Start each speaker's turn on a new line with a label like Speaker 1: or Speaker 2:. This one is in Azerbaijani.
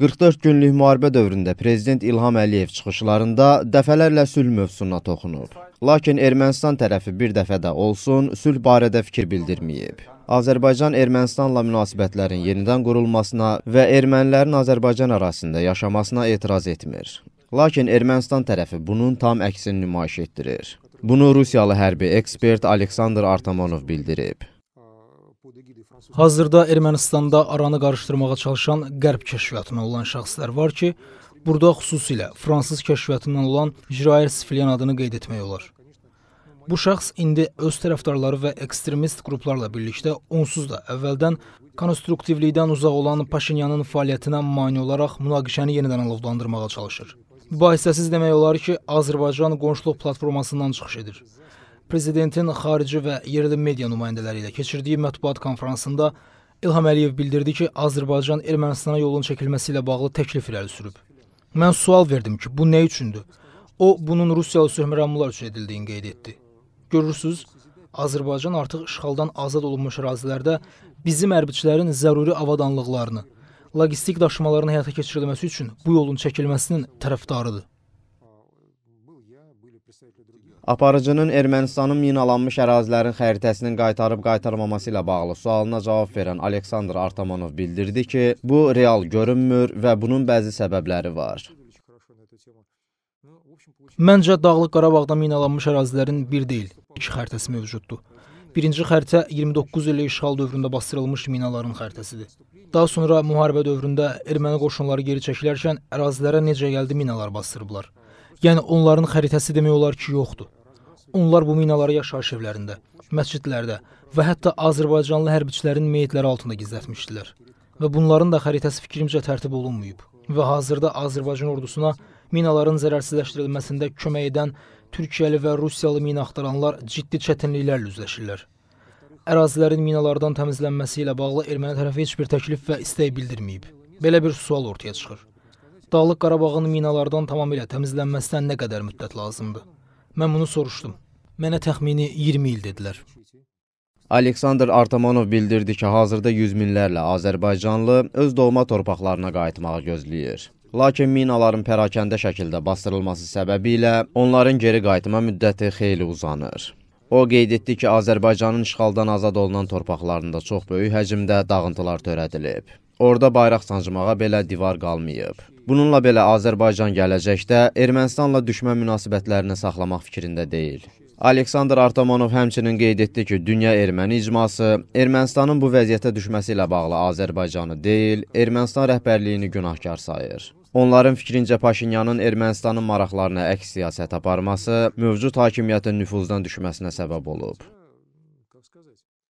Speaker 1: 44 günlük müharibə dövründə Prezident İlham Əliyev çıxışlarında dəfələrlə sülh mövzusuna toxunub. Lakin Ermənistan tərəfi bir dəfə də olsun sülh barədə fikir bildirməyib. Azərbaycan Ermənistanla münasibətlərin yenidən qurulmasına və ermənilərin Azərbaycan arasında yaşamasına etiraz etmir. Lakin Ermənistan tərəfi bunun tam əksini nümayiş etdirir. Bunu Rusiyalı hərbi ekspert Aleksandr Artamonov bildirib.
Speaker 2: Hazırda Ermənistanda aranı qarışdırmağa çalışan Qərb kəşfiyyatına olan şəxslər var ki, burada xüsusilə fransız kəşfiyyatından olan Jirair Sifilyan adını qeyd etmək olar. Bu şəxs indi öz tərəfdarları və ekstremist qruplarla birlikdə onsuz da əvvəldən konstruktivlikdən uzaq olan Paşinyanın fəaliyyətinə mane olaraq münaqişəni yenidən alovlandırmağa çalışır. Mübahisəsiz demək olar ki, Azərbaycan qonşuluq platformasından çıxış edir Prezidentin xarici və yerli media nümayəndələri ilə keçirdiyi mətbuat konfransında İlham Əliyev bildirdi ki, Azərbaycan Ermənistana yolun çəkilməsi ilə bağlı təklif irəli sürüb. Mən sual verdim ki, bu nə üçündür? O, bunun Rusiyalı söhməranlılar üçün edildiyini qeyd etdi. Görürsüz, Azərbaycan artıq işğaldan azad olunmuş ərazilərdə bizim hərbiçilərin zəruri avadanlıqlarını, logistik daşımaların həyata keçirilməsi üçün bu yolun çəkilməsinin tərəfdarıdır.
Speaker 1: Aparıcının Ermənistanın minalanmış ərazilərin xəritəsinin qaytarıb-qaytarmaması ilə bağlı sualına cavab verən Aleksandr Artamonov bildirdi ki, bu real görünmür və bunun bəzi səbəbləri var.
Speaker 2: Məncə Dağlıq Qarabağda minalanmış ərazilərin bir deyil, iki xəritəsi mövcuddur. Birinci xəritə 29 illik işğal dövründə bastırılmış minaların xəritəsidir. Daha sonra müharibə dövründə erməni qoşunları geri çəkilərkən ərazilərə necə gəldi minalar bastırıblar. Yəni onların xəritəsi demək olar ki, yoxdur. Onlar bu minaları yaşayış evlərində, məscidlərdə və hətta azərbaycanlı hərbiçilərin meyitləri altında gizlətmişdilər. Və bunların da xəritəsi fikrimcə tərtib olunmayıb və hazırda Azərbaycan ordusuna minaların zərərsizləşdirilməsində kömək edən Türkiyəli və Rusiyalı mina axtaranlar ciddi çətinliklərlə üzləşirlər. Ərazilərin minalardan təmizlənməsi ilə bağlı erməni tərəfi heç bir təklif və istək bildirməyib. Belə bir sual ortaya çıxır. Dağlıq Qarabağın minalardan tamamilə təmizlənməsinə nə qədər müddət lazımdır? Mən bunu soruşdum. Mənə təxmini 20 il dedilər.
Speaker 1: Aleksandr Artamonov bildirdi ki, hazırda yüz minlərlə Azərbaycanlı öz doğma torpaqlarına qayıtmağı gözləyir. Lakin minaların pərakəndə şəkildə bastırılması səbəbi ilə onların geri qayıtma müddəti xeyli uzanır. O qeyd etdi ki, Azərbaycanın işğaldan azad olunan torpaqlarında çox böyük həcmdə dağıntılar törədilib. Orada bayraq sancmağa belə divar qalmayıb. Bununla belə Azərbaycan gələcəkdə Ermənistanla düşmən münasibətlərini saxlamaq fikrində deyil. Aleksandr Artamonov həmçinin qeyd etdi ki, dünya erməni icması Ermənistanın bu vəziyyətə düşməsi ilə bağlı Azərbaycanı deyil, Ermənistan rəhbərliyini günahkar sayır. Onların fikrincə Paşinyanın Ermənistanın maraqlarına əks siyasət aparması mövcud hakimiyyətin nüfuzdan düşməsinə səbəb olub.